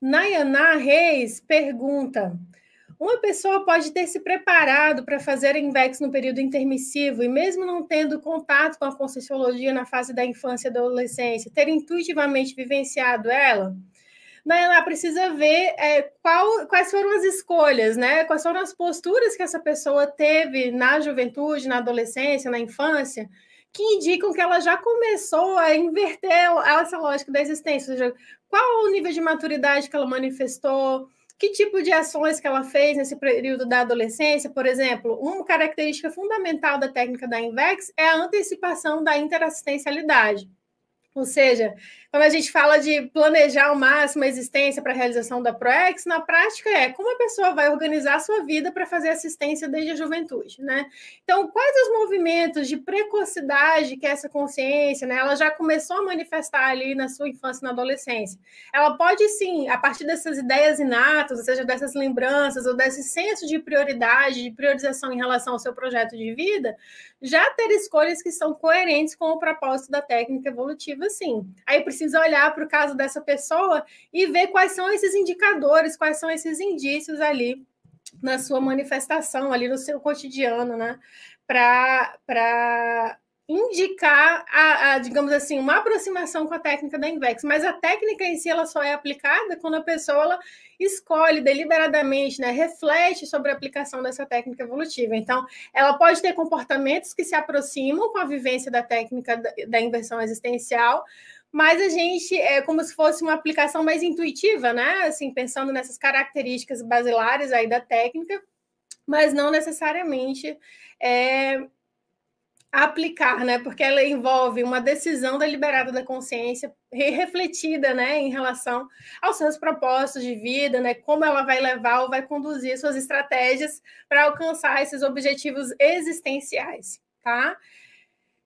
Nayana Reis pergunta: Uma pessoa pode ter se preparado para fazer INVEX no período intermissivo e, mesmo não tendo contato com a Conscienciologia na fase da infância e adolescência, ter intuitivamente vivenciado ela? Nayana precisa ver é, qual, quais foram as escolhas, né? quais foram as posturas que essa pessoa teve na juventude, na adolescência, na infância que indicam que ela já começou a inverter essa lógica da existência. Ou seja, qual o nível de maturidade que ela manifestou? Que tipo de ações que ela fez nesse período da adolescência? Por exemplo, uma característica fundamental da técnica da INVEX é a antecipação da interassistencialidade. Ou seja, quando a gente fala de planejar ao máximo a existência para a realização da ProEx, na prática é como a pessoa vai organizar a sua vida para fazer assistência desde a juventude, né? Então, quais os movimentos de precocidade que essa consciência, né, ela já começou a manifestar ali na sua infância e na adolescência? Ela pode sim, a partir dessas ideias inatas, ou seja, dessas lembranças ou desse senso de prioridade, de priorização em relação ao seu projeto de vida, já ter escolhas que são coerentes com o propósito da técnica evolutiva Tipo assim, sim. Aí precisa olhar para o caso dessa pessoa e ver quais são esses indicadores, quais são esses indícios ali na sua manifestação, ali no seu cotidiano, né? Para indicar, a, a, digamos assim, uma aproximação com a técnica da Invex, mas a técnica em si ela só é aplicada quando a pessoa ela escolhe deliberadamente, né, reflete sobre a aplicação dessa técnica evolutiva. Então, ela pode ter comportamentos que se aproximam com a vivência da técnica da, da inversão existencial, mas a gente é como se fosse uma aplicação mais intuitiva, né? Assim, pensando nessas características basilares aí da técnica, mas não necessariamente é, aplicar, né? Porque ela envolve uma decisão deliberada da consciência refletida, né, em relação aos seus propósitos de vida, né, como ela vai levar ou vai conduzir suas estratégias para alcançar esses objetivos existenciais, tá?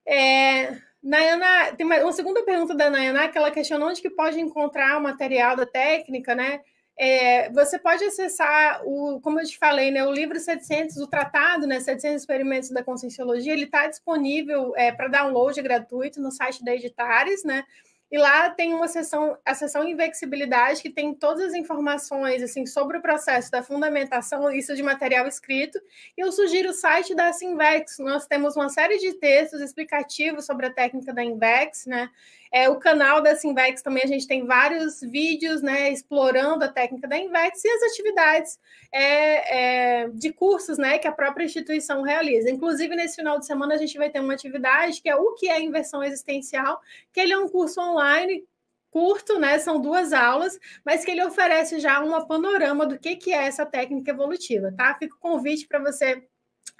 É, Nayana, tem uma, uma segunda pergunta da Nayana que ela questiona onde que pode encontrar o material da técnica, né? É, você pode acessar o, como eu te falei, né, o livro 700, o tratado, né, 700 experimentos da conscienciologia, ele está disponível é, para download gratuito no site da Editares, né? E lá tem uma seção, a seção Invexibilidade, que tem todas as informações assim sobre o processo da fundamentação, isso de material escrito. E eu sugiro o site da Sinvex. Nós temos uma série de textos explicativos sobre a técnica da Invex, né? É, o canal da Simvex também a gente tem vários vídeos né, explorando a técnica da Invex e as atividades é, é, de cursos né, que a própria instituição realiza. Inclusive, nesse final de semana, a gente vai ter uma atividade que é o que é inversão existencial, que ele é um curso online curto, né? São duas aulas, mas que ele oferece já uma panorama do que, que é essa técnica evolutiva, tá? Fica o convite para você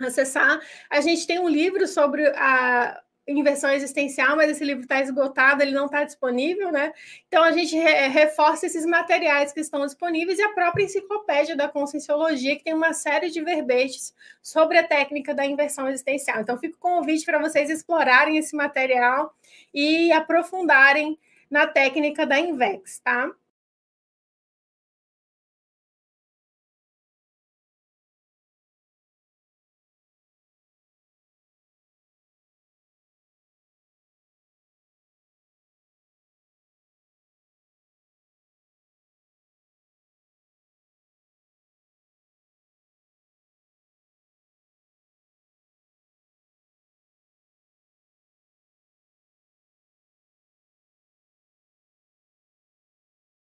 acessar. A gente tem um livro sobre a, em versão existencial, mas esse livro está esgotado, ele não está disponível, né? Então a gente re reforça esses materiais que estão disponíveis e a própria enciclopédia da conscienciologia, que tem uma série de verbetes sobre a técnica da inversão existencial. Então fica o convite para vocês explorarem esse material e aprofundarem na técnica da Invex, tá?